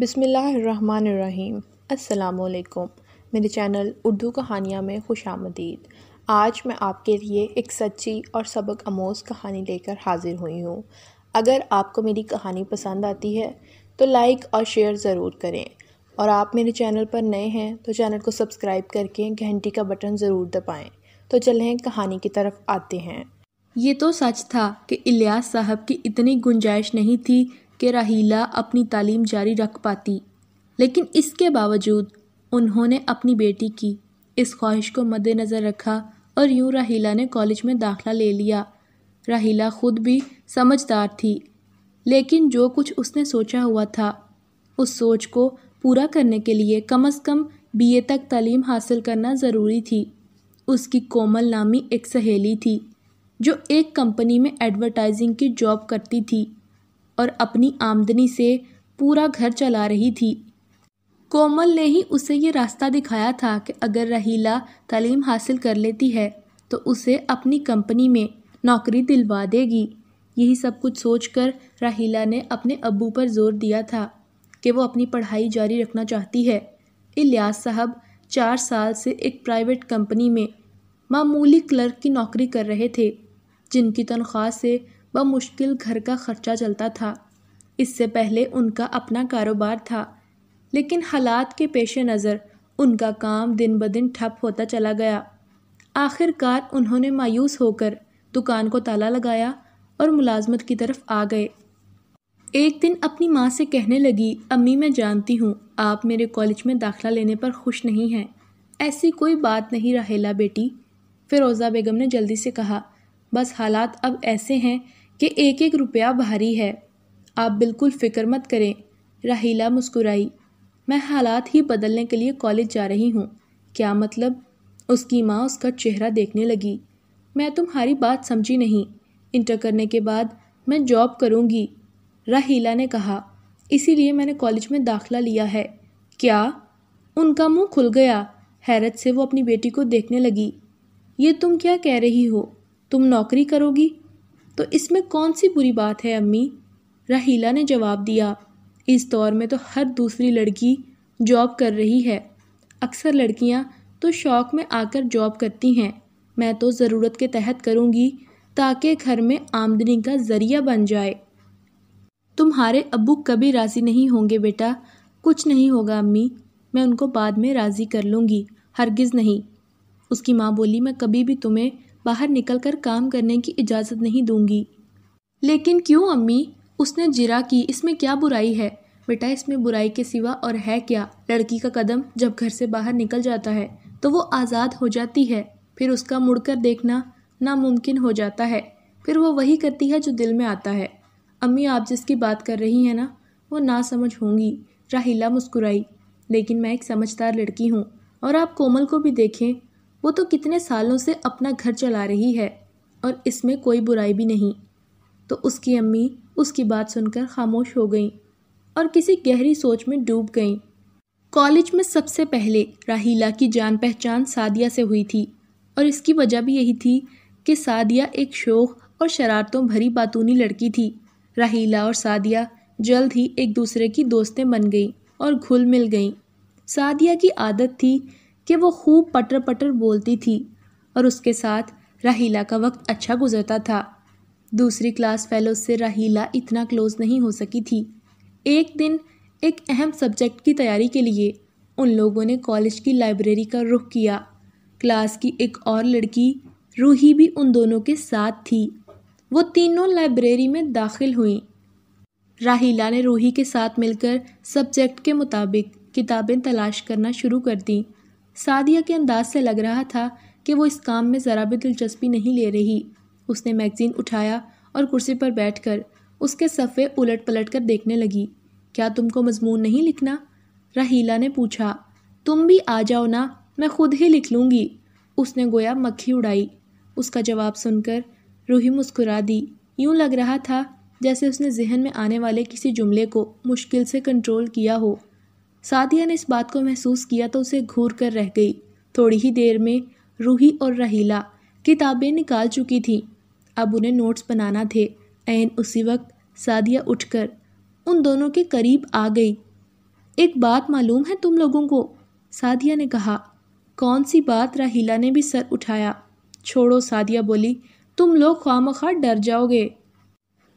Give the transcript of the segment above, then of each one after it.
बिसमीम् अल्लाम मेरे चैनल उर्दू कहानियाँ में खुश आमदीद आज मैं आपके लिए एक सच्ची और सबक आमोज कहानी लेकर हाजिर हुई हूँ अगर आपको मेरी कहानी पसंद आती है तो लाइक और शेयर ज़रूर करें और आप मेरे चैनल पर नए हैं तो चैनल को सब्सक्राइब करके घंटी का बटन ज़रूर दबाएँ तो चलें कहानी की तरफ आते हैं ये तो सच था कि इलियास साहब की इतनी गुंजाइश नहीं थी कि राहीला अपनी तालीम जारी रख पाती लेकिन इसके बावजूद उन्होंने अपनी बेटी की इस ख्वाहिश को मद्देनज़र रखा और यूं राहीला ने कॉलेज में दाखला ले लिया राहीला ख़ुद भी समझदार थी लेकिन जो कुछ उसने सोचा हुआ था उस सोच को पूरा करने के लिए कम अज़ कम बीए तक तालीम हासिल करना ज़रूरी थी उसकी कोमल नामी एक सहेली थी जो एक कंपनी में एडवर्टाइजिंग की जॉब करती थी और अपनी आमदनी से पूरा घर चला रही थी कोमल ने ही उसे ये रास्ता दिखाया था कि अगर रहीला तालीम हासिल कर लेती है तो उसे अपनी कंपनी में नौकरी दिलवा देगी यही सब कुछ सोचकर रहीला ने अपने अबू पर जोर दिया था कि वो अपनी पढ़ाई जारी रखना चाहती है इलियास साहब चार साल से एक प्राइवेट कंपनी में मामूली क्लर्क की नौकरी कर रहे थे जिनकी तनख्वाह से मुश्किल घर का खर्चा चलता था इससे पहले उनका अपना कारोबार था लेकिन हालात के पेश नज़र उनका काम दिन ब दिन ठप होता चला गया आखिरकार उन्होंने मायूस होकर दुकान को ताला लगाया और मुलाजमत की तरफ आ गए एक दिन अपनी माँ से कहने लगी अम्मी मैं जानती हूँ आप मेरे कॉलेज में दाखिला लेने पर खुश नहीं हैं ऐसी कोई बात नहीं रहेला बेटी फिरोज़ा बेगम ने जल्दी से कहा बस हालात अब ऐसे हैं कि एक एक रुपया भारी है आप बिल्कुल फ़िक्र मत करें राहीला मुस्कुराई मैं हालात ही बदलने के लिए कॉलेज जा रही हूँ क्या मतलब उसकी माँ उसका चेहरा देखने लगी मैं तुम्हारी बात समझी नहीं इंटर करने के बाद मैं जॉब करूँगी राहीला ने कहा इसीलिए मैंने कॉलेज में दाखला लिया है क्या उनका मुंह खुल गया हैरत से वो अपनी बेटी को देखने लगी ये तुम क्या कह रही हो तुम नौकरी करोगी तो इसमें कौन सी बुरी बात है अम्मी राहीला ने जवाब दिया इस दौर में तो हर दूसरी लड़की जॉब कर रही है अक्सर लड़कियाँ तो शौक में आकर जॉब करती हैं मैं तो ज़रूरत के तहत करूँगी ताकि घर में आमदनी का ज़रिया बन जाए तुम्हारे अबू कभी राज़ी नहीं होंगे बेटा कुछ नहीं होगा अम्मी मैं उनको बाद में राज़ी कर लूँगी हरगिज़ नहीं उसकी माँ बोली मैं कभी भी तुम्हें बाहर निकलकर काम करने की इजाज़त नहीं दूंगी लेकिन क्यों अम्मी उसने जिरा की इसमें क्या बुराई है बेटा इसमें बुराई के सिवा और है क्या लड़की का कदम जब घर से बाहर निकल जाता है तो वो आज़ाद हो जाती है फिर उसका मुड़कर देखना नामुमकिन हो जाता है फिर वो वही करती है जो दिल में आता है अम्मी आप जिसकी बात कर रही हैं ना वो ना समझ होंगी राहिला मुस्कुराई लेकिन मैं एक समझदार लड़की हूँ और आप कोमल को भी देखें वो तो कितने सालों से अपना घर चला रही है और इसमें कोई बुराई भी नहीं तो उसकी अम्मी उसकी बात सुनकर खामोश हो गईं और किसी गहरी सोच में डूब गईं कॉलेज में सबसे पहले राहीला की जान पहचान सादिया से हुई थी और इसकी वजह भी यही थी कि सादिया एक शोक और शरारतों भरी बातूनी लड़की थी राहीला और सादिया जल्द ही एक दूसरे की दोस्तें बन गईं और घुल मिल गईं सादिया की आदत थी कि वो खूब पटर पटर बोलती थी और उसके साथ राहीला का वक्त अच्छा गुजरता था दूसरी क्लास फेलो से राहीला इतना क्लोज नहीं हो सकी थी एक दिन एक अहम सब्जेक्ट की तैयारी के लिए उन लोगों ने कॉलेज की लाइब्रेरी का रुख किया क्लास की एक और लड़की रूही भी उन दोनों के साथ थी वो तीनों लाइब्रेरी में दाखिल हुई राहीला ने रूही के साथ मिलकर सब्जेक्ट के मुताबिक किताबें तलाश करना शुरू कर दीं सादिया के अंदाज से लग रहा था कि वो इस काम में ज़रा भी दिलचस्पी नहीं ले रही उसने मैगज़ीन उठाया और कुर्सी पर बैठकर उसके सफ़े उलट पलट कर देखने लगी क्या तुमको मजमून नहीं लिखना रहीला ने पूछा तुम भी आ जाओ ना मैं खुद ही लिख लूँगी उसने गोया मक्खी उड़ाई उसका जवाब सुनकर रूही मुस्कुरा दी यूं लग रहा था जैसे उसने जहन में आने वाले किसी जुमले को मुश्किल से कंट्रोल किया हो सादिया ने इस बात को महसूस किया तो उसे घूर कर रह गई थोड़ी ही देर में रूही और रहीला किताबें निकाल चुकी थीं अब उन्हें नोट्स बनाना थे एन उसी वक्त सादिया उठकर उन दोनों के करीब आ गई एक बात मालूम है तुम लोगों को सादिया ने कहा कौन सी बात रहीला ने भी सर उठाया छोड़ो सादिया बोली तुम लोग ख्वा खा डर जाओगे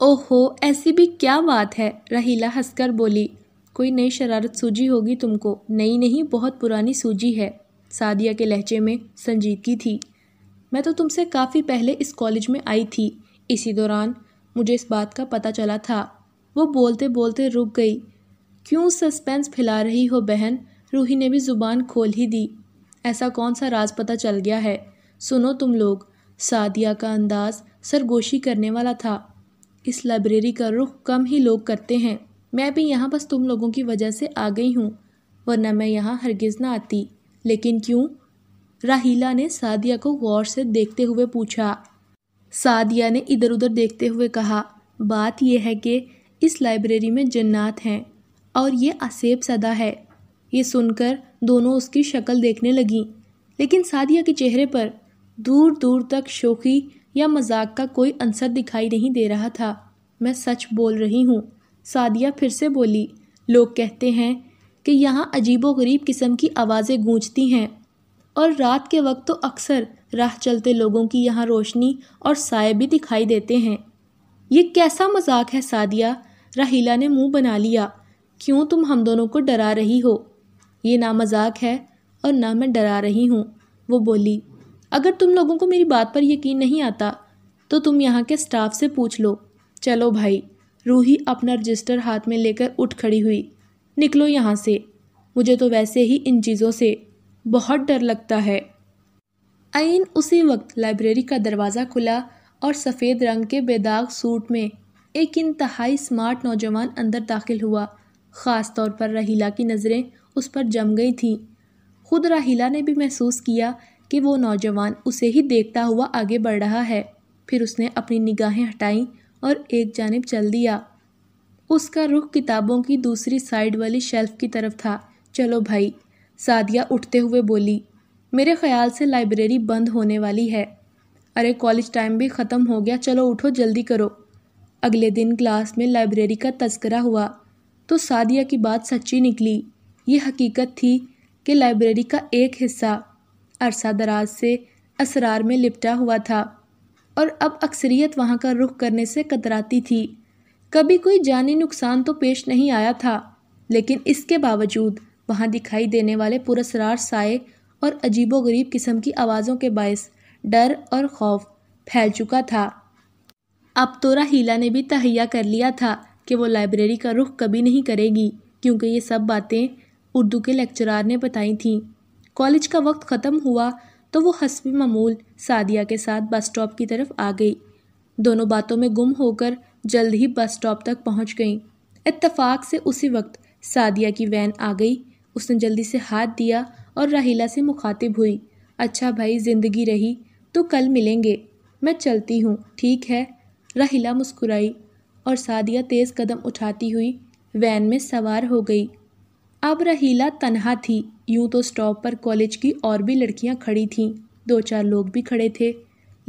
ओहो ऐसी भी क्या बात है रहीला हंसकर बोली कोई नई शरारत सूझी होगी तुमको नई नहीं बहुत पुरानी सूझी है सादिया के लहजे में संजीदगी थी मैं तो तुमसे काफ़ी पहले इस कॉलेज में आई थी इसी दौरान मुझे इस बात का पता चला था वो बोलते बोलते रुक गई क्यों सस्पेंस फैला रही हो बहन रूही ने भी ज़ुबान खोल ही दी ऐसा कौन सा राज पता चल गया है सुनो तुम लोग सादिया का अंदाज़ सरगोशी करने वाला था इस लाइब्रेरी का रुख कम ही लोग करते हैं मैं भी यहाँ बस तुम लोगों की वजह से आ गई हूँ वरना मैं यहाँ हरगिज़ ना आती लेकिन क्यों राहिला ने सादिया को गौर से देखते हुए पूछा सादिया ने इधर उधर देखते हुए कहा बात यह है कि इस लाइब्रेरी में जन्नात हैं और ये आसेब सदा है ये सुनकर दोनों उसकी शक्ल देखने लगीं लेकिन सादिया के चेहरे पर दूर दूर तक शोखी या मजाक का कोई अंसर दिखाई नहीं दे रहा था मैं सच बोल रही हूँ सादिया फिर से बोली लोग कहते हैं कि यहाँ अजीबोगरीब किस्म की आवाज़ें गूंजती हैं और रात के वक्त तो अक्सर राह चलते लोगों की यहाँ रोशनी और साय भी दिखाई देते हैं ये कैसा मजाक है सादिया राहीला ने मुंह बना लिया क्यों तुम हम दोनों को डरा रही हो ये ना मजाक है और ना मैं डरा रही हूँ वो बोली अगर तुम लोगों को मेरी बात पर यकीन नहीं आता तो तुम यहाँ के स्टाफ से पूछ लो चलो भाई रूही अपना रजिस्टर हाथ में लेकर उठ खड़ी हुई निकलो यहाँ से मुझे तो वैसे ही इन चीज़ों से बहुत डर लगता है आइन उसी वक्त लाइब्रेरी का दरवाज़ा खुला और सफ़ेद रंग के बेदाग सूट में एक इंतहाई स्मार्ट नौजवान अंदर दाखिल हुआ ख़ास तौर पर रहीला की नज़रें उस पर जम गई थीं खुद राहिला ने भी महसूस किया कि वो नौजवान उसे ही देखता हुआ आगे बढ़ रहा है फिर उसने अपनी निगाहें हटाईं और एक जानब चल दिया उसका रुख किताबों की दूसरी साइड वाली शेल्फ की तरफ था चलो भाई सादिया उठते हुए बोली मेरे ख्याल से लाइब्रेरी बंद होने वाली है अरे कॉलेज टाइम भी ख़त्म हो गया चलो उठो जल्दी करो अगले दिन क्लास में लाइब्रेरी का तस्करा हुआ तो सादिया की बात सच्ची निकली ये हकीकत थी कि लाइब्रेरी का एक हिस्सा अरसा दराज से असरार में लिपटा हुआ था और अब अक्सरियत वहाँ का रुख करने से कतराती थी कभी कोई जानी नुकसान तो पेश नहीं आया था लेकिन इसके बावजूद वहाँ दिखाई देने वाले पुरसरार साए और अजीबोगरीब किस्म की आवाज़ों के बायस डर और खौफ फैल चुका था अब तो हीला ने भी तहैया कर लिया था कि वो लाइब्रेरी का रुख कभी नहीं करेगी क्योंकि ये सब बातें उर्दू के लेक्चरार ने बताई थीं कॉलेज का वक्त ख़त्म हुआ तो वो हसब ममूल सादिया के साथ बस स्टॉप की तरफ आ गई दोनों बातों में गुम होकर जल्द ही बस स्टॉप तक पहुंच गई इत्तफाक से उसी वक्त सादिया की वैन आ गई उसने जल्दी से हाथ दिया और राहिला से मुखातिब हुई अच्छा भाई ज़िंदगी रही तो कल मिलेंगे मैं चलती हूँ ठीक है राहिला मुस्कुराई और सादिया तेज़ कदम उठाती हुई वैन में सवार हो गई अब रहीला तनहा थी यूं तो स्टॉप पर कॉलेज की और भी लड़कियां खड़ी थीं दो चार लोग भी खड़े थे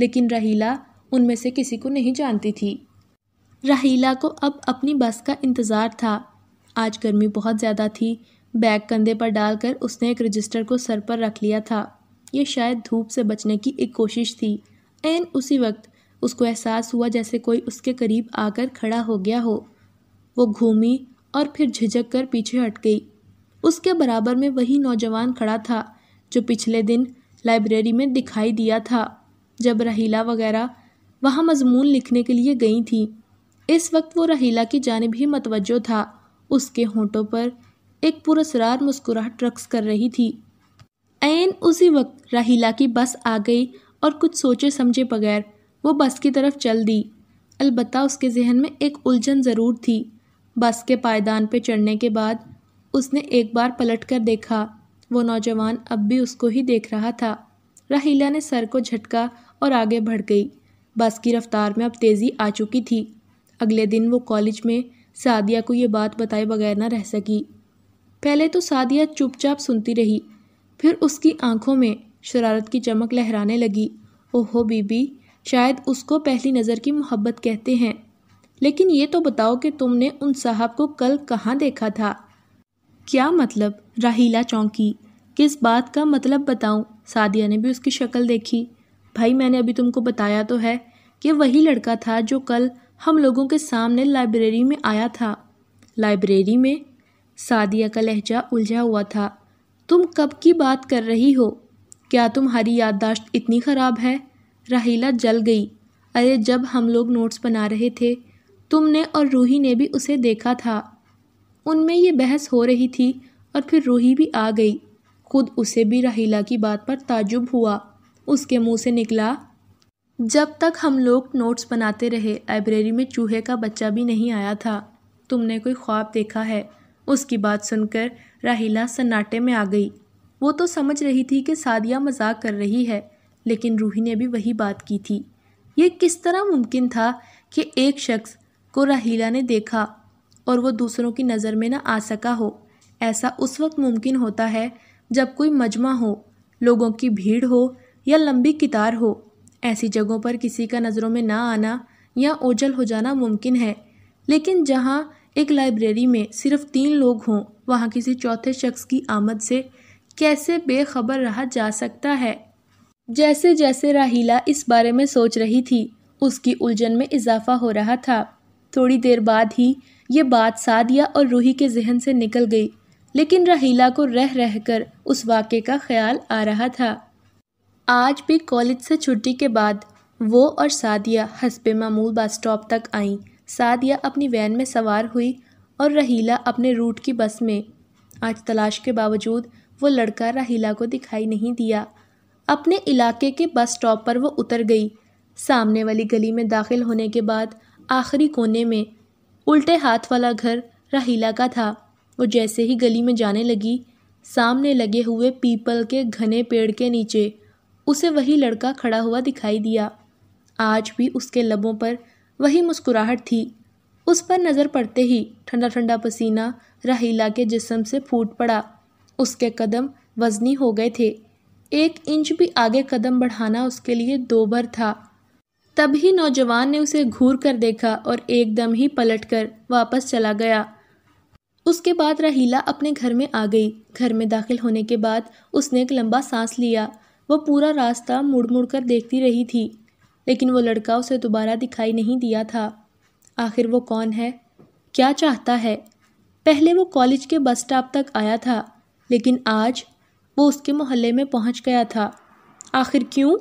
लेकिन रहीला उनमें से किसी को नहीं जानती थी राहीला को अब अपनी बस का इंतज़ार था आज गर्मी बहुत ज़्यादा थी बैग कंधे पर डालकर उसने एक रजिस्टर को सर पर रख लिया था ये शायद धूप से बचने की एक कोशिश थी एन उसी वक्त उसको एहसास हुआ जैसे कोई उसके करीब आकर खड़ा हो गया हो वो घूमी और फिर झिझक कर पीछे हट गई उसके बराबर में वही नौजवान खड़ा था जो पिछले दिन लाइब्रेरी में दिखाई दिया था जब रहीला वगैरह वहाँ मजमून लिखने के लिए गई थी इस वक्त वो रहीला की जानब ही मतवजो था उसके होंठों पर एक पुरसरार मुस्कुराहट रक्स कर रही थी एन उसी वक्त रहीला की बस आ गई और कुछ सोचे समझे बगैर वो बस की तरफ चल दी अलबत् उसके जहन में एक उलझन ज़रूर थी बस के पायदान पर चढ़ने के बाद उसने एक बार पलट कर देखा वो नौजवान अब भी उसको ही देख रहा था राहीला ने सर को झटका और आगे बढ़ गई बस की रफ्तार में अब तेज़ी आ चुकी थी अगले दिन वो कॉलेज में सादिया को ये बात बताए बगैर ना रह सकी पहले तो सादिया चुपचाप सुनती रही फिर उसकी आंखों में शरारत की चमक लहराने लगी ओहो बीबी शायद उसको पहली नज़र की मोहब्बत कहते हैं लेकिन ये तो बताओ कि तुमने उन साहब को कल कहाँ देखा था क्या मतलब राहीला चौंकी किस बात का मतलब बताऊं सादिया ने भी उसकी शक्ल देखी भाई मैंने अभी तुमको बताया तो है कि वही लड़का था जो कल हम लोगों के सामने लाइब्रेरी में आया था लाइब्रेरी में सादिया का लहजा उलझा हुआ था तुम कब की बात कर रही हो क्या तुम्हारी याददाश्त इतनी ख़राब है राहीला जल गई अरे जब हम लोग नोट्स बना रहे थे तुमने और रूही ने भी उसे देखा था उनमें ये बहस हो रही थी और फिर रूही भी आ गई खुद उसे भी रहीला की बात पर ताजुब हुआ उसके मुंह से निकला जब तक हम लोग नोट्स बनाते रहे लाइब्रेरी में चूहे का बच्चा भी नहीं आया था तुमने कोई ख्वाब देखा है उसकी बात सुनकर राहिला सन्नाटे में आ गई वो तो समझ रही थी कि सादिया मजाक कर रही है लेकिन रूही ने भी वही बात की थी ये किस तरह मुमकिन था कि एक शख्स को राहिला ने देखा और वो दूसरों की नज़र में ना आ सका हो ऐसा उस वक्त मुमकिन होता है जब कोई मजमा हो लोगों की भीड़ हो या लंबी कितार हो ऐसी जगहों पर किसी का नज़रों में ना आना या ओझल हो जाना मुमकिन है लेकिन जहाँ एक लाइब्रेरी में सिर्फ तीन लोग हों वहाँ किसी चौथे शख्स की आमद से कैसे बेखबर रहा जा सकता है जैसे जैसे राहीला इस बारे में सोच रही थी उसकी उलझन में इजाफा हो रहा था थोड़ी देर बाद ही ये बात सादिया और रूही के जहन से निकल गई लेकिन रहीला को रह रह कर उस वाक़े का ख्याल आ रहा था आज भी कॉलेज से छुट्टी के बाद वो और सादिया हसब मामूल बस स्टॉप तक आईं सादिया अपनी वैन में सवार हुई और रहीला अपने रूट की बस में आज तलाश के बावजूद वो लड़का रहीला को दिखाई नहीं दिया अपने इलाके के बस स्टॉप पर वो उतर गई सामने वाली गली में दाखिल होने के बाद आखिरी कोने में उल्टे हाथ वाला घर राहिला का था वो जैसे ही गली में जाने लगी सामने लगे हुए पीपल के घने पेड़ के नीचे उसे वही लड़का खड़ा हुआ दिखाई दिया आज भी उसके लबों पर वही मुस्कुराहट थी उस पर नज़र पड़ते ही ठंडा ठंडा पसीना राहीला के जिसम से फूट पड़ा उसके कदम वजनी हो गए थे एक इंच भी आगे कदम बढ़ाना उसके लिए दो भर था तभी नौजवान ने उसे घूर कर देखा और एकदम ही पलट कर वापस चला गया उसके बाद रहीला अपने घर में आ गई घर में दाखिल होने के बाद उसने एक लंबा सांस लिया वो पूरा रास्ता मुड़ मुड़ कर देखती रही थी लेकिन वो लड़का उसे दोबारा दिखाई नहीं दिया था आखिर वो कौन है क्या चाहता है पहले वो कॉलेज के बस स्टॉप तक आया था लेकिन आज वो उसके मोहल्ले में पहुंच गया था आखिर क्यों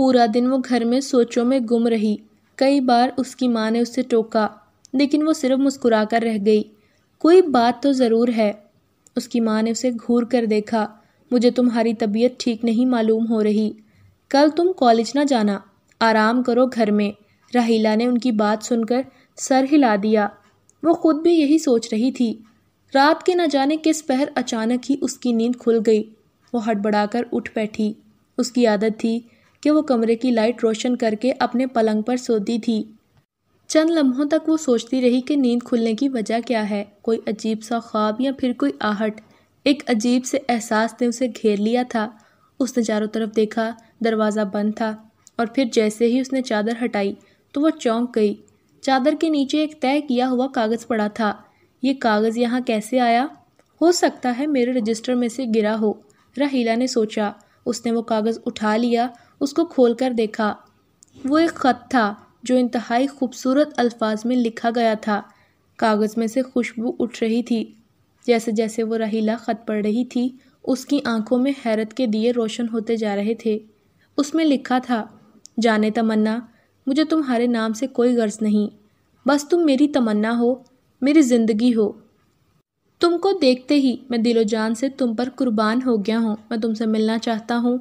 पूरा दिन वो घर में सोचों में गुम रही कई बार उसकी माँ ने उसे टोका लेकिन वो सिर्फ मुस्कुरा कर रह गई कोई बात तो ज़रूर है उसकी माँ ने उसे घूर कर देखा मुझे तुम्हारी तबीयत ठीक नहीं मालूम हो रही कल तुम कॉलेज ना जाना आराम करो घर में राहीला ने उनकी बात सुनकर सर हिला दिया वो खुद भी यही सोच रही थी रात के न जाने किस पहर अचानक ही उसकी नींद खुल गई वो हड़बड़ाकर उठ बैठी उसकी आदत थी कि वो कमरे की लाइट रोशन करके अपने पलंग पर सोती थी चंद लम्हों तक वो सोचती रही कि नींद खुलने की वजह क्या है कोई अजीब सा ख्वाब या फिर कोई आहट एक अजीब से एहसास ने उसे घेर लिया था उसने चारों तरफ देखा दरवाज़ा बंद था और फिर जैसे ही उसने चादर हटाई तो वह चौंक गई चादर के नीचे एक तय किया हुआ कागज़ पड़ा था ये कागज़ यहाँ कैसे आया हो सकता है मेरे रजिस्टर में से गिरा हो रहीला ने सोचा उसने वो कागज़ उठा लिया उसको खोल कर देखा वो एक ख़त था जो इंतहाई खूबसूरत अल्फाज में लिखा गया था कागज़ में से खुशबू उठ रही थी जैसे जैसे वो रहीला ख़त पढ़ रही थी उसकी आंखों में हैरत के दिए रोशन होते जा रहे थे उसमें लिखा था जाने तमन्ना मुझे तुम्हारे नाम से कोई गर्ज नहीं बस तुम मेरी तमन्ना हो मेरी ज़िंदगी हो तुमको देखते ही मैं दिलो जान से तुम पर कुर्बान हो गया हूँ मैं तुमसे मिलना चाहता हूँ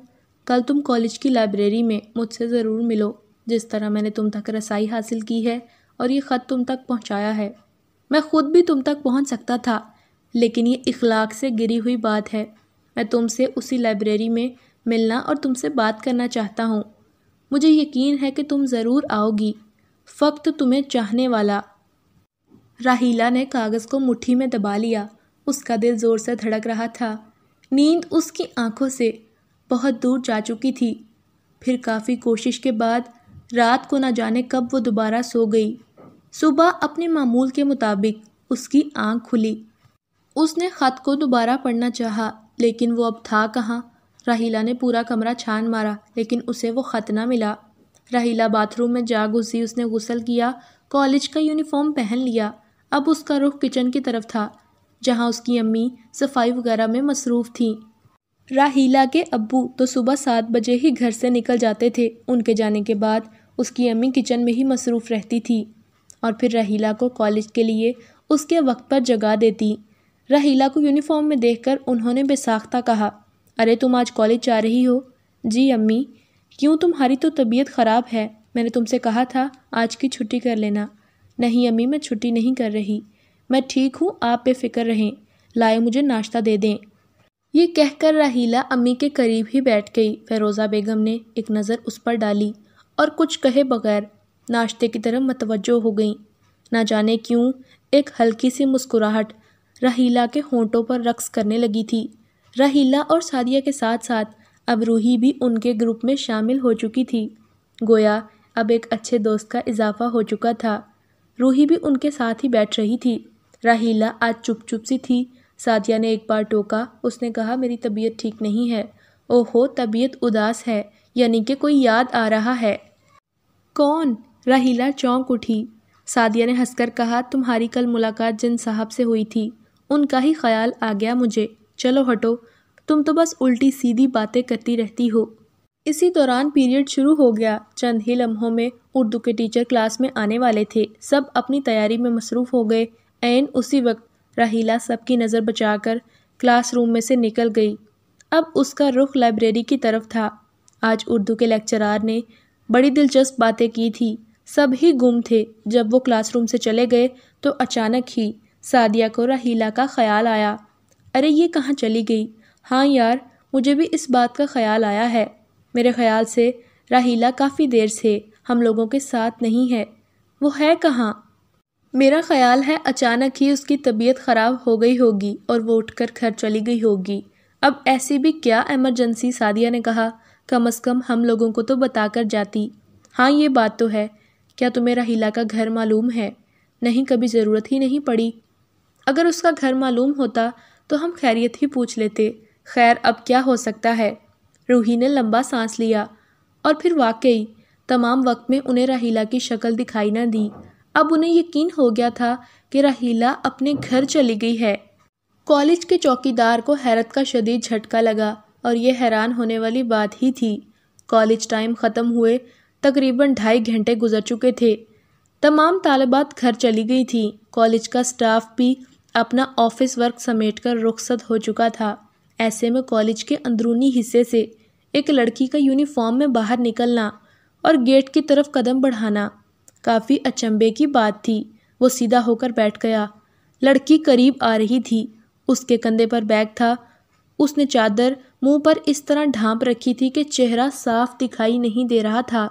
कल तुम कॉलेज की लाइब्रेरी में मुझसे ज़रूर मिलो जिस तरह मैंने तुम तक रसाई हासिल की है और ये ख़त तुम तक पहुँचाया है मैं ख़ुद भी तुम तक पहुँच सकता था लेकिन ये इखलाक से गिरी हुई बात है मैं तुमसे उसी लाइब्रेरी में मिलना और तुमसे बात करना चाहता हूँ मुझे यकीन है कि तुम ज़रूर आओगी फ़क्त तुम्हें चाहने वाला राहीला ने कागज़ को मुट्ठी में दबा लिया उसका दिल ज़ोर से धड़क रहा था नींद उसकी आंखों से बहुत दूर जा चुकी थी फिर काफ़ी कोशिश के बाद रात को ना जाने कब वो दोबारा सो गई सुबह अपने मामूल के मुताबिक उसकी आंख खुली उसने ख़त को दोबारा पढ़ना चाहा लेकिन वो अब था कहाँ राहीला ने पूरा कमरा छान मारा लेकिन उसे वो ख़त ना मिला राहिला बाथरूम में जा घुसी उसने गुसल किया कॉलेज का यूनिफॉर्म पहन लिया अब उसका रुख किचन की तरफ था जहाँ उसकी अम्मी सफाई वगैरह में मसरूफ़ थीं राहीला के अब्बू तो सुबह सात बजे ही घर से निकल जाते थे उनके जाने के बाद उसकी अम्मी किचन में ही मसरूफ़ रहती थी और फिर रहीला को कॉलेज के लिए उसके वक्त पर जगा देती रहीला को यूनिफॉर्म में देखकर उन्होंने बेसाख्ता कहा अरे तुम आज कॉलेज जा रही हो जी अम्मी क्यों तुम्हारी तो तबीयत ख़राब है मैंने तुमसे कहा था आज की छुट्टी कर लेना नहीं अम्मी मैं छुट्टी नहीं कर रही मैं ठीक हूँ आप बेफिक्र रहें लाए मुझे नाश्ता दे दें ये कहकर राहीला अम्मी के करीब ही बैठ गई फ़िरोज़ा बेगम ने एक नज़र उस पर डाली और कुछ कहे बगैर नाश्ते की तरफ मतवजो हो गई ना जाने क्यों एक हल्की सी मुस्कुराहट रहीला के होंठों पर रक्स करने लगी थी रहीला और सादिया के साथ साथ अब रूही भी उनके ग्रुप में शामिल हो चुकी थी गोया अब एक अच्छे दोस्त का इजाफा हो चुका था रूही भी उनके साथ ही बैठ रही थी राहीला आज चुप चुप सी थी सादिया ने एक बार टोका उसने कहा मेरी तबीयत ठीक नहीं है ओहो तबीयत उदास है यानी कि कोई याद आ रहा है कौन राहीला चौंक उठी सादिया ने हंसकर कहा तुम्हारी कल मुलाकात जिन साहब से हुई थी उनका ही ख्याल आ गया मुझे चलो हटो तुम तो बस उल्टी सीधी बातें करती रहती हो इसी दौरान पीरियड शुरू हो गया चंद ही लम्हों में उर्दू के टीचर क्लास में आने वाले थे सब अपनी तैयारी में मसरूफ़ हो गए एन उसी वक्त राहीला सबकी नज़र बचाकर क्लासरूम में से निकल गई अब उसका रुख लाइब्रेरी की तरफ था आज उर्दू के लेक्चरार ने बड़ी दिलचस्प बातें की थी सब ही गुम थे जब वो क्लासरूम से चले गए तो अचानक ही सादिया को राहीला का ख्याल आया अरे ये कहाँ चली गई हाँ यार मुझे भी इस बात का ख्याल आया है मेरे ख्याल से राहीला काफ़ी देर से हम लोगों के साथ नहीं है वो है कहाँ मेरा ख्याल है अचानक ही उसकी तबीयत ख़राब हो गई होगी और वो उठकर घर चली गई होगी अब ऐसी भी क्या एमरजेंसी सादिया ने कहा कम अज़ कम हम लोगों को तो बता कर जाती हाँ ये बात तो है क्या तुम्हें रहीला का घर मालूम है नहीं कभी ज़रूरत ही नहीं पड़ी अगर उसका घर मालूम होता तो हम खैरियत ही पूछ लेते खैर अब क्या हो सकता है रूही ने लंबा सांस लिया और फिर वाकई तमाम वक्त में उन्हें रहीला की शक्ल दिखाई ना दी अब उन्हें यकीन हो गया था कि राहीला अपने घर चली गई है कॉलेज के चौकीदार को हैरत का शदीद झटका लगा और यह हैरान होने वाली बात ही थी कॉलेज टाइम ख़त्म हुए तकरीबन ढाई घंटे गुजर चुके थे तमाम तालबात घर चली गई थी कॉलेज का स्टाफ भी अपना ऑफिस वर्क समेट कर रुखसत हो चुका था ऐसे में कॉलेज के अंदरूनी हिस्से से एक लड़की का यूनिफॉर्म में बाहर निकलना और गेट की तरफ कदम बढ़ाना काफ़ी अचंभे की बात थी वो सीधा होकर बैठ गया लड़की करीब आ रही थी उसके कंधे पर बैग था उसने चादर मुंह पर इस तरह ढांप रखी थी कि चेहरा साफ दिखाई नहीं दे रहा था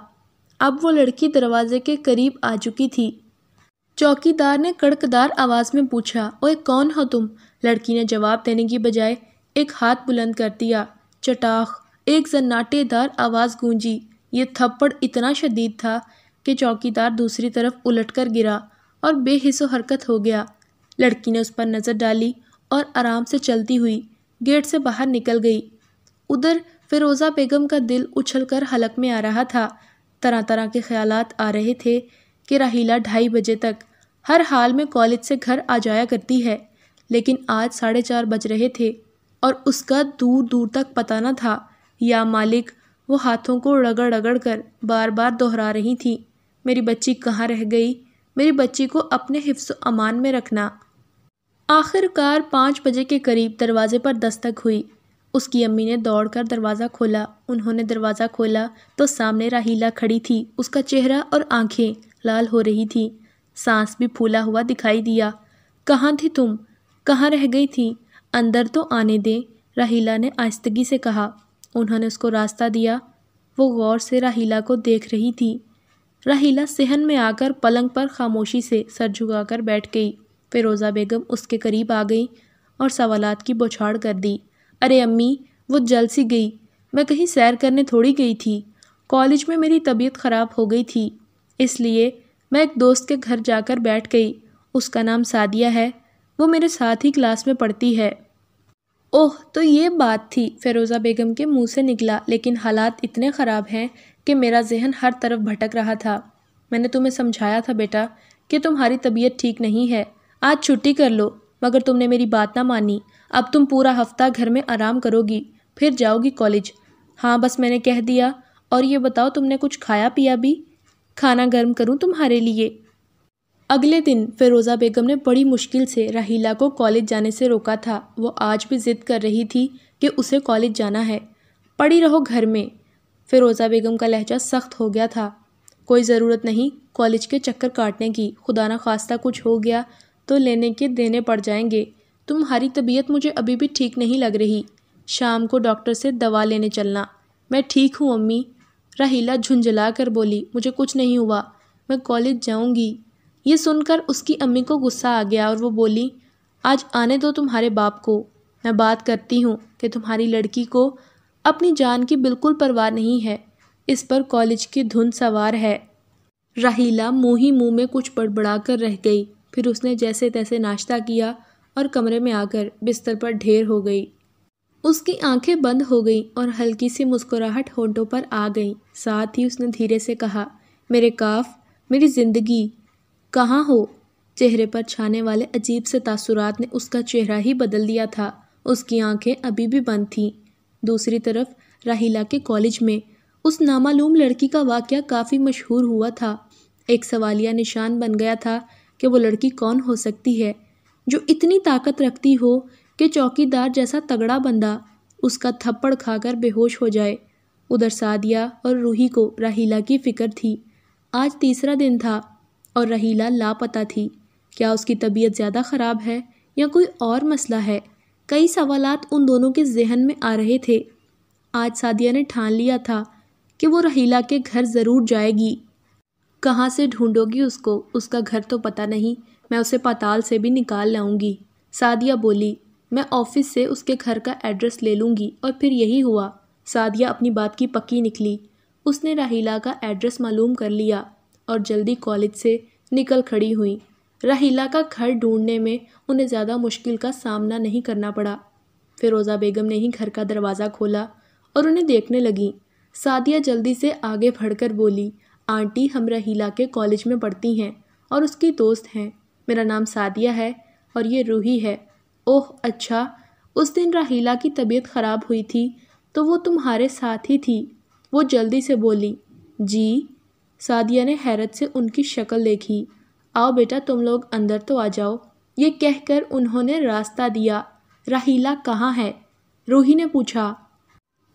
अब वो लड़की दरवाजे के करीब आ चुकी थी चौकीदार ने कड़कदार आवाज़ में पूछा ओए कौन हो तुम लड़की ने जवाब देने की बजाय एक हाथ बुलंद कर दिया चटाख एक जन्नाटेदार आवाज़ गूंजी ये थप्पड़ इतना शदीद था कि चौकीदार दूसरी तरफ उलटकर गिरा और बेहिसो हरकत हो गया लड़की ने उस पर नज़र डाली और आराम से चलती हुई गेट से बाहर निकल गई उधर फिरोज़ा बेगम का दिल उछलकर हलक में आ रहा था तरह तरह के ख्याल आ रहे थे कि राहिला ढाई बजे तक हर हाल में कॉलेज से घर आ जाया करती है लेकिन आज साढ़े चार बज रहे थे और उसका दूर दूर तक पता न था या मालिक वो हाथों को रगड़ रगड़ कर बार बार दोहरा रही थी मेरी बच्ची कहाँ रह गई मेरी बच्ची को अपने हिफ्स अमान में रखना आखिरकार पाँच बजे के करीब दरवाजे पर दस्तक हुई उसकी अम्मी ने दौड़कर दरवाज़ा खोला उन्होंने दरवाज़ा खोला तो सामने राहीला खड़ी थी उसका चेहरा और आंखें लाल हो रही थी सांस भी फूला हुआ दिखाई दिया कहाँ थी तुम कहाँ रह गई थी अंदर तो आने दें राहीला ने आस्तगी से कहा उन्होंने उसको रास्ता दिया वो गौर से राहीला को देख रही थी रहीला सहन में आकर पलंग पर खामोशी से सर झुकाकर बैठ गई फिरोज़ा बेगम उसके करीब आ गई और सवालात की बौछाड़ कर दी अरे अम्मी वो जल सी गई मैं कहीं सैर करने थोड़ी गई थी कॉलेज में मेरी तबीयत ख़राब हो गई थी इसलिए मैं एक दोस्त के घर जाकर बैठ गई उसका नाम सादिया है वो मेरे साथ ही क्लास में पढ़ती है ओह तो ये बात थी फ़िरोज़ा बेगम के मुंह से निकला लेकिन हालात इतने ख़राब हैं कि मेरा जहन हर तरफ भटक रहा था मैंने तुम्हें समझाया था बेटा कि तुम्हारी तबीयत ठीक नहीं है आज छुट्टी कर लो मगर तुमने मेरी बात ना मानी अब तुम पूरा हफ्ता घर में आराम करोगी फिर जाओगी कॉलेज हाँ बस मैंने कह दिया और ये बताओ तुमने कुछ खाया पिया भी खाना गर्म करूँ तुम्हारे लिए अगले दिन फिरोज़ा बेगम ने बड़ी मुश्किल से राहीला को कॉलेज जाने से रोका था वो आज भी ज़िद कर रही थी कि उसे कॉलेज जाना है पड़ी रहो घर में फिरोज़ा बेगम का लहजा सख्त हो गया था कोई ज़रूरत नहीं कॉलेज के चक्कर काटने की खुदा न खास्ता कुछ हो गया तो लेने के देने पड़ जाएंगे तुम्हारी तबीयत मुझे अभी भी ठीक नहीं लग रही शाम को डॉक्टर से दवा लेने चलना मैं ठीक हूँ अम्मी राहीला झुंझला कर बोली मुझे कुछ नहीं हुआ मैं कॉलेज जाऊँगी ये सुनकर उसकी अम्मी को गुस्सा आ गया और वो बोली आज आने दो तुम्हारे बाप को मैं बात करती हूँ कि तुम्हारी लड़की को अपनी जान की बिल्कुल परवाह नहीं है इस पर कॉलेज की धुन सवार है राहीला मुँह ही मुँह में कुछ बड़बड़ा कर रह गई फिर उसने जैसे तैसे नाश्ता किया और कमरे में आकर बिस्तर पर ढेर हो गई उसकी आंखें बंद हो गईं और हल्की सी मुस्कुराहट होंठों पर आ गई साथ ही उसने धीरे से कहा मेरे काफ मेरी ज़िंदगी कहाँ हो चेहरे पर छाने वाले अजीब से तासुरात ने उसका चेहरा ही बदल दिया था उसकी आंखें अभी भी बंद थीं दूसरी तरफ राहिला के कॉलेज में उस नामालूम लड़की का वाक्य काफ़ी मशहूर हुआ था एक सवालिया निशान बन गया था कि वो लड़की कौन हो सकती है जो इतनी ताकत रखती हो कि चौकीदार जैसा तगड़ा बंदा उसका थप्पड़ खाकर बेहोश हो जाए उधर सादिया और रूही को राहीला की फ़िक्र थी आज तीसरा दिन था और रहीला लापता थी क्या उसकी तबीयत ज़्यादा ख़राब है या कोई और मसला है कई सवाल उन दोनों के जहन में आ रहे थे आज सादिया ने ठान लिया था कि वो रहीला के घर ज़रूर जाएगी कहाँ से ढूंढोगी उसको उसका घर तो पता नहीं मैं उसे पाताल से भी निकाल लाऊंगी सादिया बोली मैं ऑफिस से उसके घर का एड्रेस ले लूँगी और फिर यही हुआ सादिया अपनी बात की पक्की निकली उसने राहीला का एड्रेस मालूम कर लिया और जल्दी कॉलेज से निकल खड़ी हुई रहीला का घर ढूंढने में उन्हें ज़्यादा मुश्किल का सामना नहीं करना पड़ा फिरोज़ा बेगम ने ही घर का दरवाज़ा खोला और उन्हें देखने लगी सादिया जल्दी से आगे बढ़कर बोली आंटी हम रहीला के कॉलेज में पढ़ती हैं और उसकी दोस्त हैं मेरा नाम सादिया है और ये रूही है ओह अच्छा उस दिन राहीला की तबीयत ख़राब हुई थी तो वो तुम्हारे साथ ही थी वो जल्दी से बोली जी सादिया ने हैरत से उनकी शक्ल देखी आओ बेटा तुम लोग अंदर तो आ जाओ ये कहकर उन्होंने रास्ता दिया राहीला कहाँ है रूही ने पूछा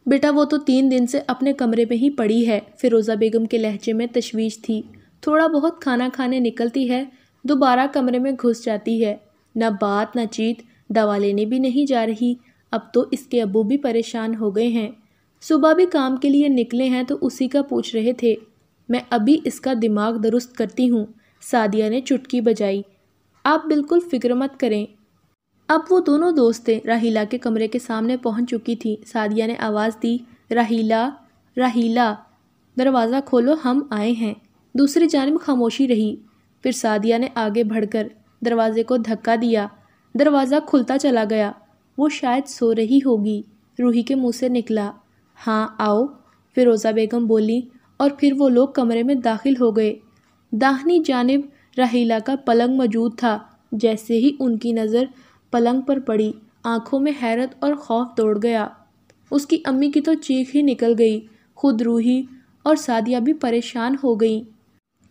बेटा वो तो तीन दिन से अपने कमरे में ही पड़ी है फिरोज़ा बेगम के लहजे में तशवीश थी थोड़ा बहुत खाना खाने निकलती है दोबारा कमरे में घुस जाती है न बात न चीत दवा लेने भी नहीं जा रही अब तो इसके अबू भी परेशान हो गए हैं सुबह भी काम के लिए निकले हैं तो उसी का पूछ रहे थे मैं अभी इसका दिमाग दुरुस्त करती हूँ सादिया ने चुटकी बजाई आप बिल्कुल फिक्र मत करें अब वो दोनों दोस्तें राहीला के कमरे के सामने पहुंच चुकी थीं सादिया ने आवाज़ दी राहीला राहीला दरवाज़ा खोलो हम आए हैं दूसरी जानब खामोशी रही फिर सादिया ने आगे बढ़कर दरवाजे को धक्का दिया दरवाज़ा खुलता चला गया वो शायद सो रही होगी रूही के मुंह से निकला हाँ आओ फिरोज़ा बेगम बोली और फिर वो लोग कमरे में दाखिल हो गए दाहनी जानब रहीला का पलंग मौजूद था जैसे ही उनकी नज़र पलंग पर पड़ी आंखों में हैरत और खौफ दौड़ गया उसकी अम्मी की तो चीख ही निकल गई खुद रूही और सादिया भी परेशान हो गई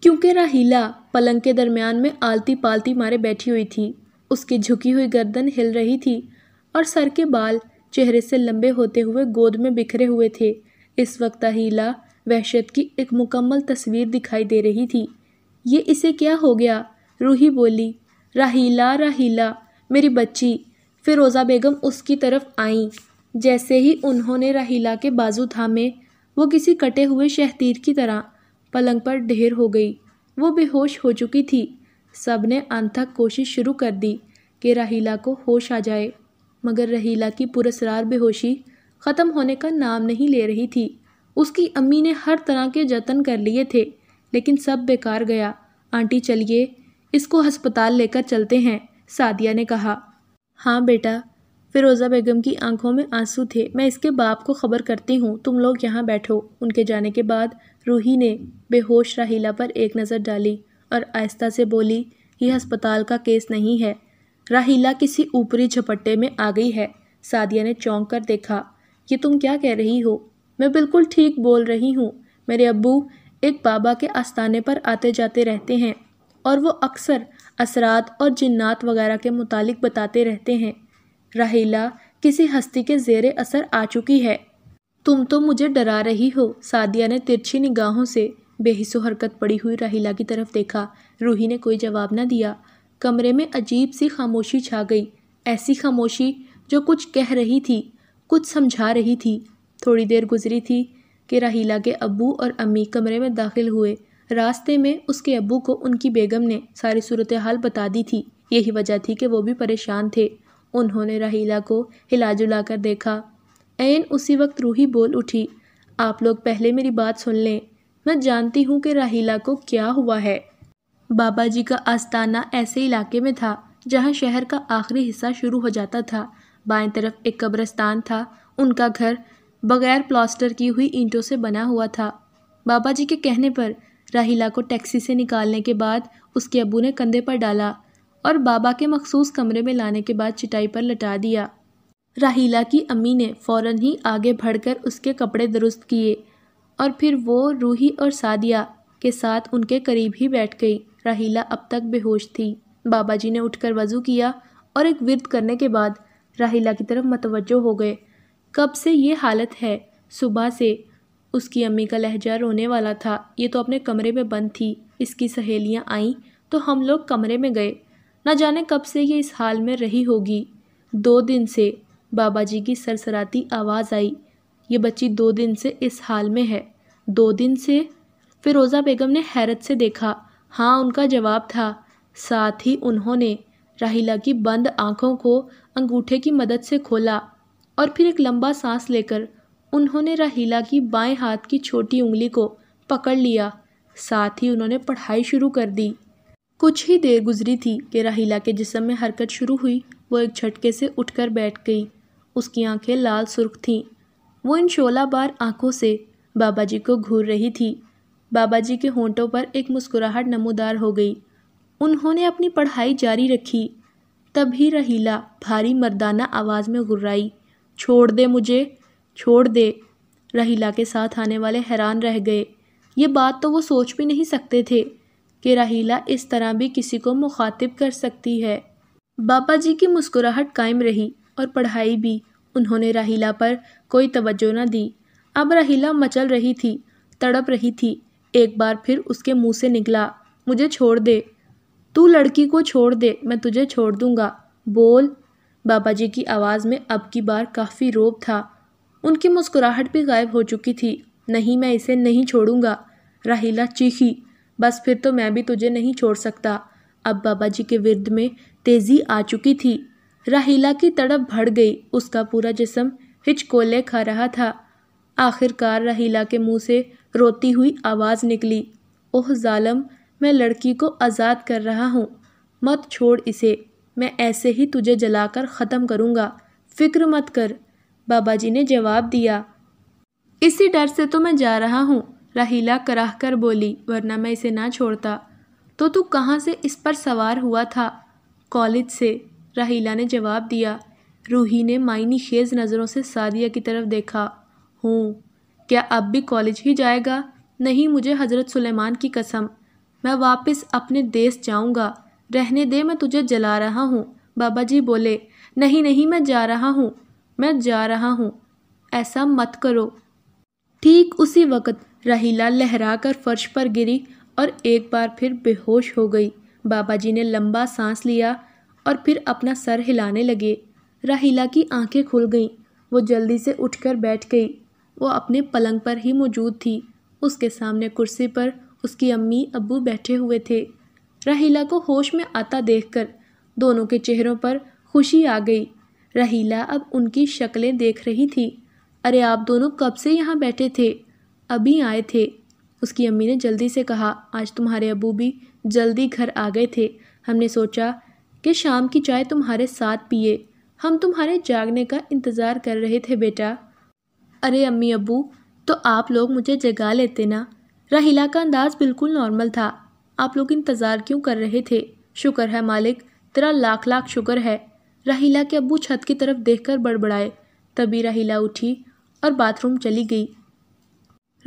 क्योंकि राहीला पलंग के दरमियान में आलती पालती मारे बैठी हुई थी उसकी झुकी हुई गर्दन हिल रही थी और सर के बाल चेहरे से लंबे होते हुए गोद में बिखरे हुए थे इस वक्त राहीला वहशत की एक मुकम्मल तस्वीर दिखाई दे रही थी ये इसे क्या हो गया रूही बोली राहीला राहीला मेरी बच्ची फिरोज़ा बेगम उसकी तरफ आईं जैसे ही उन्होंने राहीला के बाजू थामे वो किसी कटे हुए शहतीर की तरह पलंग पर ढेर हो गई वो बेहोश हो चुकी थी सब ने अनथक कोशिश शुरू कर दी कि राहीला को होश आ जाए मगर रहीला की पुरसरार बेहोशी ख़त्म होने का नाम नहीं ले रही थी उसकी अम्मी ने हर तरह के जतन कर लिए थे लेकिन सब बेकार गया आंटी चलिए इसको अस्पताल लेकर चलते हैं सादिया ने कहा हाँ बेटा फिरोज़ा बेगम की आंखों में आंसू थे मैं इसके बाप को खबर करती हूँ तुम लोग यहाँ बैठो उनके जाने के बाद रूही ने बेहोश राहीला पर एक नज़र डाली और आहिस्ता से बोली यह अस्पताल का केस नहीं है राहीला किसी ऊपरी झपट्टे में आ गई है सादिया ने चौंक कर देखा ये तुम क्या कह रही हो मैं बिल्कुल ठीक बोल रही हूँ मेरे अबू एक बाबा के आस्थाने पर आते जाते रहते हैं और वो अक्सर असरात और जिन्नात वगैरह के मुतालिक बताते रहते हैं राहीला किसी हस्ती के जेर असर आ चुकी है तुम तो मुझे डरा रही हो सादिया ने तिरछी निगाहों से बेहिसो हरकत पड़ी हुई राहिला की तरफ देखा रूही ने कोई जवाब न दिया कमरे में अजीब सी खामोशी छा गई ऐसी खामोशी जो कुछ कह रही थी कुछ समझा रही थी थोड़ी देर गुजरी थी कि राहीला के अबू और अम्मी कमरे में दाखिल हुए रास्ते में उसके अबू को उनकी बेगम ने सारी सूरत हाल बता दी थी यही वजह थी कि वो भी परेशान थे उन्होंने राहीला को हिला जुला कर देखा एन उसी वक्त रूही बोल उठी आप लोग पहले मेरी बात सुन लें मैं जानती हूँ कि राहीला को क्या हुआ है बाबा जी का आस्ताना ऐसे इलाके में था जहाँ शहर का आखिरी हिस्सा शुरू हो जाता था बाएं तरफ एक कब्रस्तान था उनका घर बगैर प्लास्टर की हुई ईंटों से बना हुआ था बाबा जी के कहने पर राहिला को टैक्सी से निकालने के बाद उसके अबू ने कंधे पर डाला और बाबा के मखसूस कमरे में लाने के बाद चिटाई पर लटा दिया राहिला की अम्मी ने फ़ौरन ही आगे बढ़कर उसके कपड़े दुरुस्त किए और फिर वो रूही और सादिया के साथ उनके करीब ही बैठ गई राहिला अब तक बेहोश थी बाबा जी ने उठकर वज़ू किया और एक विरद करने के बाद राहिला की तरफ मतवजो हो गए कब से ये हालत है सुबह से उसकी अम्मी का लहजा रोने वाला था ये तो अपने कमरे में बंद थी इसकी सहेलियाँ आईं तो हम लोग कमरे में गए ना जाने कब से ये इस हाल में रही होगी दो दिन से बाबा जी की सरसराती आवाज़ आई ये बच्ची दो दिन से इस हाल में है दो दिन से फिरोज़ा बेगम ने हैरत से देखा हाँ उनका जवाब था साथ ही उन्होंने राहिला की बंद आँखों को अंगूठे की मदद से खोला और फिर एक लंबा सांस लेकर उन्होंने राहीला की बाएं हाथ की छोटी उंगली को पकड़ लिया साथ ही उन्होंने पढ़ाई शुरू कर दी कुछ ही देर गुजरी थी कि राहीला के जिसम में हरकत शुरू हुई वो एक झटके से उठकर बैठ गई उसकी आंखें लाल सुर्ख थीं वो इन शोला बार आँखों से बाबा जी को घूर रही थी बाबा जी के होंठों पर एक मुस्कुराहट नमोदार हो गई उन्होंने अपनी पढ़ाई जारी रखी तभी रहीला भारी मर्दाना आवाज़ में गुर्राई छोड़ दे मुझे छोड़ दे रहीला के साथ आने वाले हैरान रह गए ये बात तो वो सोच भी नहीं सकते थे कि रहीला इस तरह भी किसी को मुखातिब कर सकती है बापा जी की मुस्कुराहट कायम रही और पढ़ाई भी उन्होंने रहीला पर कोई तवज्जो न दी अब रहीला मचल रही थी तड़प रही थी एक बार फिर उसके मुंह से निकला मुझे छोड़ दे तू लड़की को छोड़ दे मैं तुझे छोड़ दूंगा बोल बाबा जी की आवाज़ में अब की बार काफ़ी रोब था उनकी मुस्कुराहट भी गायब हो चुकी थी नहीं मैं इसे नहीं छोड़ूंगा राहीला चीखी बस फिर तो मैं भी तुझे नहीं छोड़ सकता अब बाबा जी के विरद में तेज़ी आ चुकी थी राहीला की तड़प भड़ गई उसका पूरा जिसम हिचकोले खा रहा था आखिरकार राहिला के मुंह से रोती हुई आवाज़ निकली ओह जालम मैं लड़की को आज़ाद कर रहा हूँ मत छोड़ इसे मैं ऐसे ही तुझे जलाकर ख़त्म करूँगा फिक्र मत कर बाबा जी ने जवाब दिया इसी डर से तो मैं जा रहा हूँ रहीला कराह कर बोली वरना मैं इसे ना छोड़ता तो तू कहाँ से इस पर सवार हुआ था कॉलेज से रहीला ने जवाब दिया रूही ने मायनी खेज नज़रों से सादिया की तरफ देखा हूँ क्या अब भी कॉलेज ही जाएगा नहीं मुझे हज़रत सुलेमान की कसम मैं वापस अपने देश जाऊँगा रहने दे मैं तुझे जला रहा हूँ बाबा जी बोले नहीं नहीं मैं जा रहा हूँ मैं जा रहा हूँ ऐसा मत करो ठीक उसी वक्त रहीला लहरा कर फर्श पर गिरी और एक बार फिर बेहोश हो गई बाबा जी ने लंबा सांस लिया और फिर अपना सर हिलाने लगे रहीला की आंखें खुल गईं वो जल्दी से उठकर बैठ गई वो अपने पलंग पर ही मौजूद थी उसके सामने कुर्सी पर उसकी अम्मी अब्बू बैठे हुए थे रहीला को होश में आता देखकर दोनों के चेहरों पर खुशी आ गई रहीला अब उनकी शक्लें देख रही थी अरे आप दोनों कब से यहाँ बैठे थे अभी आए थे उसकी अम्मी ने जल्दी से कहा आज तुम्हारे अबू भी जल्दी घर आ गए थे हमने सोचा कि शाम की चाय तुम्हारे साथ पिए हम तुम्हारे जागने का इंतज़ार कर रहे थे बेटा अरे अम्मी अबू तो आप लोग मुझे जगा लेते ना रहीला का अंदाज़ बिल्कुल नॉर्मल था आप लोग इंतज़ार क्यों कर रहे थे शुक्र है मालिक तेरा लाख लाख शुक्र है राहिला के अबू छत की तरफ कर बड़बड़ाए तभी राहिला उठी और बाथरूम चली गई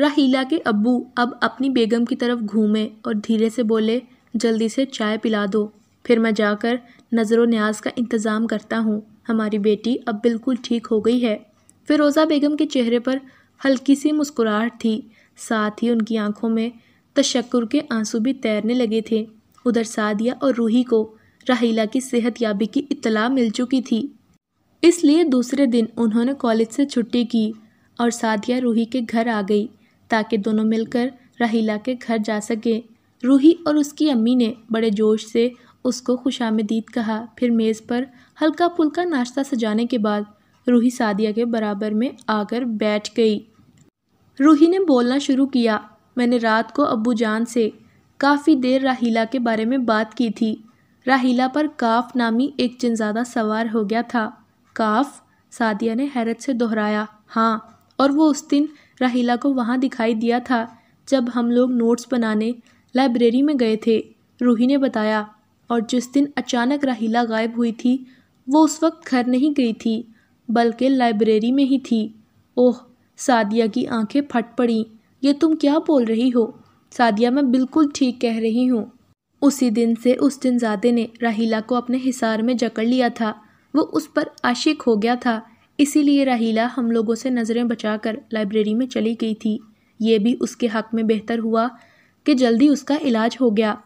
राहिला के अबू अब अपनी बेगम की तरफ घूमे और धीरे से बोले जल्दी से चाय पिला दो फिर मैं जाकर नज़र न्याज का इंतज़ाम करता हूँ हमारी बेटी अब बिल्कुल ठीक हो गई है फिरोज़ा बेगम के चेहरे पर हल्की सी मुस्कुराहट थी साथ ही उनकी आंखों में तशक्र के आंसू भी तैरने लगे थे उधर सादिया और रूही को राहीला की सेहत याबी की इतला मिल चुकी थी इसलिए दूसरे दिन उन्होंने कॉलेज से छुट्टी की और सादिया रूही के घर आ गई ताकि दोनों मिलकर राहीला के घर जा सकें रूही और उसकी अम्मी ने बड़े जोश से उसको खुशामदीद कहा फिर मेज़ पर हल्का फुल्का नाश्ता सजाने के बाद रूही सादिया के बराबर में आकर बैठ गई रूही ने बोलना शुरू किया मैंने रात को अबू जान से काफ़ी देर राहीला के बारे में बात की थी राहीला पर काफ नामी एक जिनजादा सवार हो गया था काफ सादिया ने हैरत से दोहराया हाँ और वो उस दिन राहीला को वहाँ दिखाई दिया था जब हम लोग नोट्स बनाने लाइब्रेरी में गए थे रूही ने बताया और जिस दिन अचानक राहीला गायब हुई थी वो उस वक्त घर नहीं गई थी बल्कि लाइब्रेरी में ही थी ओह सादिया की आंखें फट पड़ीं ये तुम क्या बोल रही हो सादिया मैं बिल्कुल ठीक कह रही हूँ उसी दिन से उस दिन जादे ने राहीला को अपने हिसार में जकड़ लिया था वो उस पर आशिक हो गया था इसीलिए राहीला हम लोगों से नज़रें बचाकर लाइब्रेरी में चली गई थी ये भी उसके हक में बेहतर हुआ कि जल्दी उसका इलाज हो गया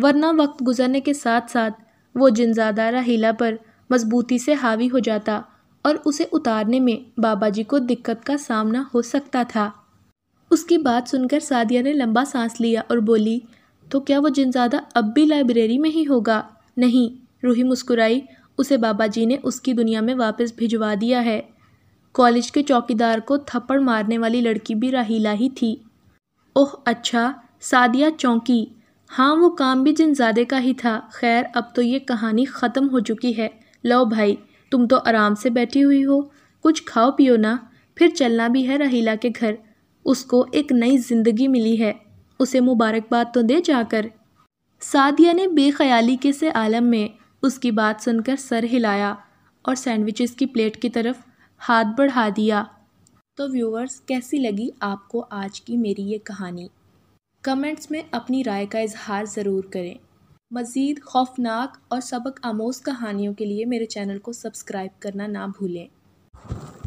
वरना वक्त गुजरने के साथ साथ वो जिनजादा राहीला पर मजबूती से हावी हो जाता और उसे उतारने में बाबा जी को दिक्कत का सामना हो सकता था उसकी बात सुनकर सादिया ने लंबा सांस लिया और बोली तो क्या वो जिनजादा अब भी लाइब्रेरी में ही होगा नहीं रूही मुस्कुराई उसे बाबा जी ने उसकी दुनिया में वापस भिजवा दिया है कॉलेज के चौकीदार को थप्पड़ मारने वाली लड़की भी राहीला ही थी ओह अच्छा सादिया चौंकी हाँ वो काम भी जिनजादे का ही था खैर अब तो ये कहानी ख़त्म हो चुकी है लो भाई तुम तो आराम से बैठी हुई हो कुछ खाओ पियो ना फिर चलना भी है रहीला के घर उसको एक नई ज़िंदगी मिली है उसे मुबारकबाद तो दे जाकर सादिया ने बेख्याली के से आलम में उसकी बात सुनकर सर हिलाया और सैंडविचेस की प्लेट की तरफ हाथ बढ़ा दिया तो व्यूवर्स कैसी लगी आपको आज की मेरी ये कहानी कमेंट्स में अपनी राय का इजहार ज़रूर करें मज़ीद खौफनाक और सबक आमोज कहानियों के लिए मेरे चैनल को सब्सक्राइब करना ना भूलें